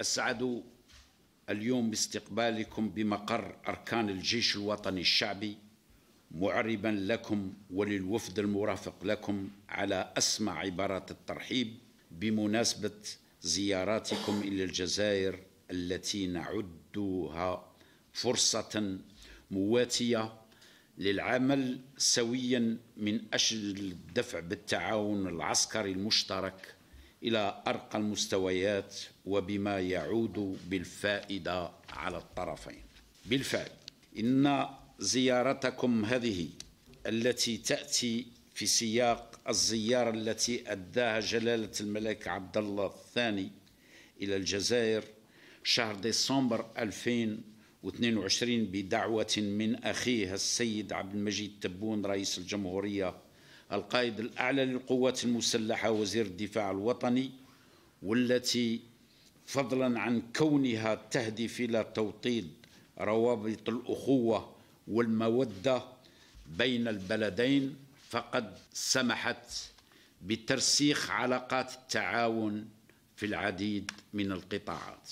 أسعد اليوم باستقبالكم بمقر أركان الجيش الوطني الشعبي معربا لكم وللوفد المرافق لكم على أسمع عبارات الترحيب بمناسبة زياراتكم إلى الجزائر التي نعدها فرصة مواتية للعمل سويا من أجل الدفع بالتعاون العسكري المشترك إلى أرقى المستويات وبما يعود بالفائدة على الطرفين بالفعل إن زيارتكم هذه التي تأتي في سياق الزيارة التي أداها جلالة الملك عبد الله الثاني إلى الجزائر شهر ديسمبر 2022 بدعوة من أخيه السيد عبد المجيد تبون رئيس الجمهورية القائد الأعلى للقوات المسلحة وزير الدفاع الوطني والتي فضلا عن كونها تهدف إلى توطيد روابط الأخوة والمودة بين البلدين فقد سمحت بترسيخ علاقات التعاون في العديد من القطاعات